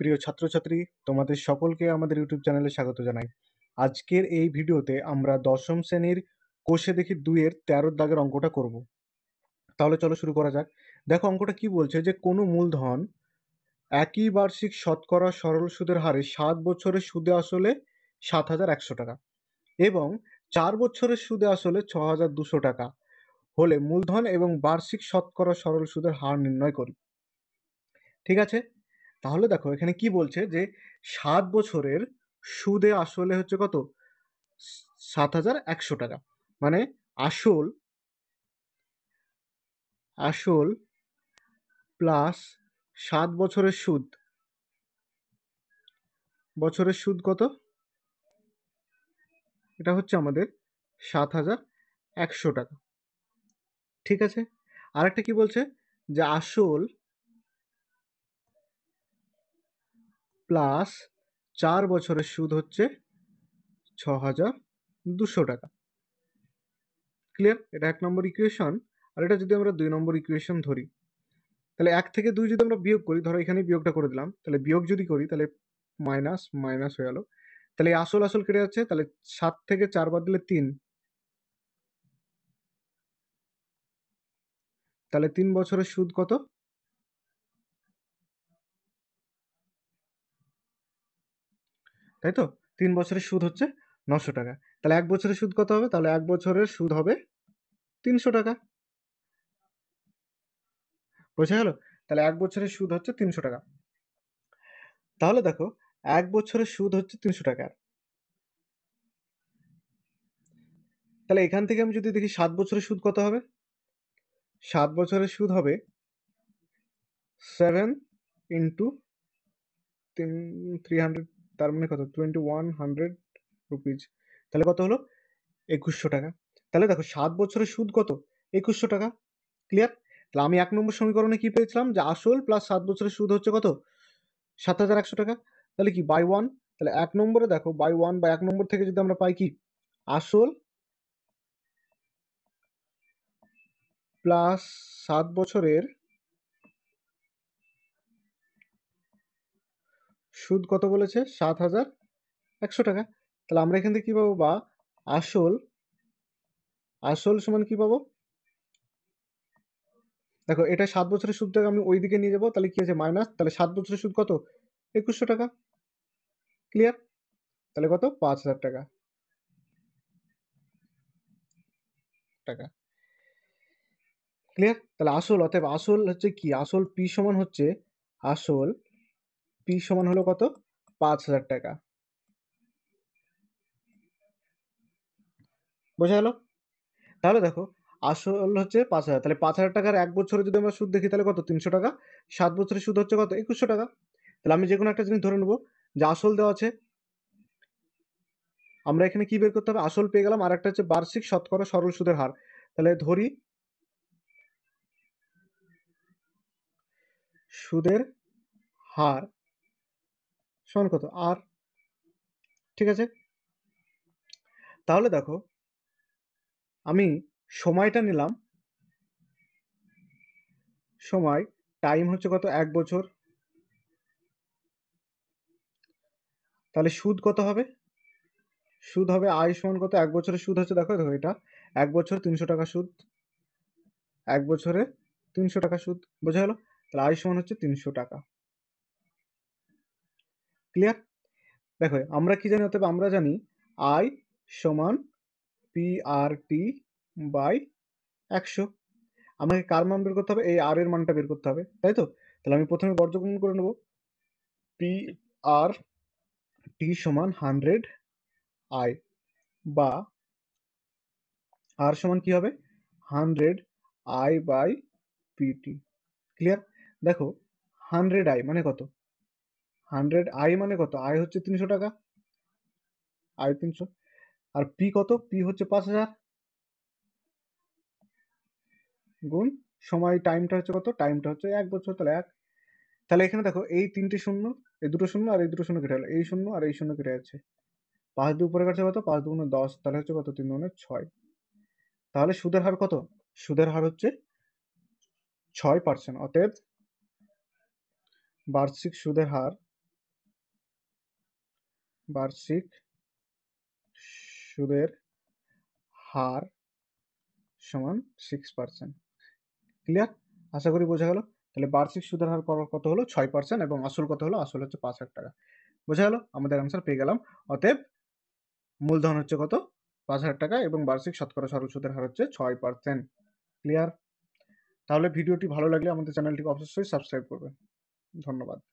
প্রিয় ছাত্রছাত্রী তোমাদের সকলকে আমাদের ইউটিউব চ্যানেলে স্বাগত জানাই আজকের এই ভিডিওতে আমরা দশম শ্রেণীর কোষে দেখি দুইয়ের তেরোর দাগের অঙ্কটা করব। তাহলে চলো শুরু করা যাক দেখো অঙ্কটা কি বলছে যে কোনো মূলধন একই বার্ষিক শতকরা সরল সুদের হারে সাত বছরের সুদে আসলে সাত হাজার একশো টাকা এবং চার বছরের সুদে আসলে ছ হাজার দুশো টাকা হলে মূলধন এবং বার্ষিক শতকরা সরল সুদের হার নির্ণয় করি ঠিক আছে তাহলে দেখো এখানে কি বলছে যে সাত বছরের সুদে আসলে হচ্ছে কত সাত হাজার একশো টাকা মানে আসল আসল প্লাস সাত বছরের সুদ বছরের সুদ কত এটা হচ্ছে আমাদের সাত হাজার একশো টাকা ঠিক আছে আরেকটা কি বলছে যে আসল প্লাস চার বছরের সুদ হচ্ছে ছ হাজার দুশো টাকা ক্লিয়ার এটা এক নম্বর ইকুয়েশন আর এটা যদি আমরা দুই নম্বর ইকুয়েশন ধরি তাহলে এক থেকে দুই যদি আমরা বিয়োগ করি ধরো এখানে বিয়োগটা করে দিলাম তাহলে বিয়োগ যদি করি তাহলে মাইনাস মাইনাস হয়ে গেলো তাহলে আসল আসল কেটে যাচ্ছে তাহলে সাত থেকে চার বাদ দিলে তিন তাহলে তিন বছরের সুদ কত তাই তো তিন বছরের সুদ হচ্ছে নশো টাকা তাহলে এক বছরের সুদ কত হবে তাহলে এক বছরের সুদ হবে তিনশো টাকা বোঝা গেল তাহলে এক বছরের সুদ হচ্ছে তিনশো টাকা তাহলে দেখো এক বছরের সুদ হচ্ছে তিনশো টাকা তাহলে এখান থেকে আমি যদি দেখি সাত বছরের সুদ কত হবে সাত বছরের সুদ হবে সেভেন ইন্টু তিন থ্রি হান্ড্রেড তার মানে কত টোয়েন্টি ওয়ান হান্ড্রেড রুপিজ তাহলে কত হলো একুশশো টাকা তাহলে দেখো সাত বছরের সুদ কত একুশশো টাকা ক্লিয়ার তাহলে আমি এক নম্বর সমীকরণে কি পেয়েছিলাম যে আসল প্লাস সাত বছরের সুদ হচ্ছে কত সাত হাজার একশো টাকা তাহলে কি বাই ওয়ান তাহলে এক নম্বরে দেখো বাই ওয়ান বা এক নম্বর থেকে যদি আমরা পাই কি আসল প্লাস সাত বছরের সুদ কত বলেছে সাত হাজার একশো টাকা তাহলে আমরা এখান থেকে কী পাবো বা আসল আসল সমান কি পাবো দেখো এটা সাত বছরের সুদটাকে আমি ওই দিকে নিয়ে যাবো তাহলে কি আছে মাইনাস তাহলে সাত বছরের সুদ কত একুশশো টাকা ক্লিয়ার তাহলে কত পাঁচ হাজার টাকা টাকা ক্লিয়ার তাহলে আসল অতএব আসল হচ্ছে কি আসল পি সমান হচ্ছে আসল পি সমান হলো কত পাঁচ হাজার টাকা বোঝা গেল তাহলে দেখো আসল হচ্ছে পাঁচ হাজার তাহলে পাঁচ হাজার টাকার এক বছরে যদি আমরা সুদ দেখি তাহলে কত তিনশো টাকা সাত বছরের সুদ হচ্ছে কত একুশশো টাকা তাহলে আমি যে কোনো একটা জিনিস ধরে নেবো যে আসল দেওয়া আছে আমরা এখানে কি বের করতে হবে আসল পেয়ে গেলাম আর একটা হচ্ছে বার্ষিক শতকরা সরল সুদের হার তাহলে ধরি সুদের হার সমান কত আর ঠিক আছে তাহলে দেখো আমি সময়টা নিলাম সময় টাইম হচ্ছে কত এক বছর তাহলে সুদ কত হবে সুদ হবে আয় কত এক বছরের সুদ হচ্ছে দেখো দেখো এটা এক বছর তিনশো টাকা সুদ এক বছরে তিনশো টাকা সুদ বোঝা গেল তাহলে আয় হচ্ছে তিনশো টাকা ক্লিয়ার দেখো আমরা কি জানি অতএব আমরা জানি আই সমান পি আর টি বাই একশো আমাকে কার মান বের করতে হবে এই আর এর মানটা বের করতে হবে তাই তো তাহলে আমি প্রথমে বর্জগ্রহণ করে নেব পি আর টি সমান হান্ড্রেড আই বা আর সমান কি হবে hundred I by PT clear দেখো হান্ড্রেড আই মানে কত হান্ড্রেড আই মানে কত আই হচ্ছে তিনশো টাকা আই তিনশো আর পি কত পি হচ্ছে পাঁচ হাজার গুণ সময় টাইমটা হচ্ছে কত টাইমটা হচ্ছে এক বছর তাহলে এক তাহলে এখানে দেখো এই তিনটে শূন্য এই দুটো শূন্য আর এই দুটো শূন্য কেটে গেল এই শূন্য আর এই শূন্য কেটে যাচ্ছে পাঁচ দু উপরে কাটছে কত পাঁচ দুগুণে দশ তাহলে হচ্ছে কত তিন দুগুণে ছয় তাহলে সুদের হার কত সুদের হার হচ্ছে ছয় পার্সেন্ট অতএব বার্ষিক সুদের হার বার্ষিক সুদের হার সমান সিক্স পার্সেন্ট ক্লিয়ার আশা করি বোঝা গেল তাহলে বার্ষিক সুদের হার কত হলো ছয় পার্সেন্ট এবং আসল কত হলো আসল হচ্ছে পাঁচ হাজার টাকা বোঝা গেল আমাদের অ্যান্সার পেয়ে গেলাম অতএব মূলধন হচ্ছে কত পাঁচ হাজার টাকা এবং বার্ষিক শতকরা সরল সুদের হার হচ্ছে ছয় পার্সেন্ট ক্লিয়ার তাহলে ভিডিওটি ভালো লাগলে আমাদের চ্যানেলটিকে অবশ্যই সাবস্ক্রাইব করবে ধন্যবাদ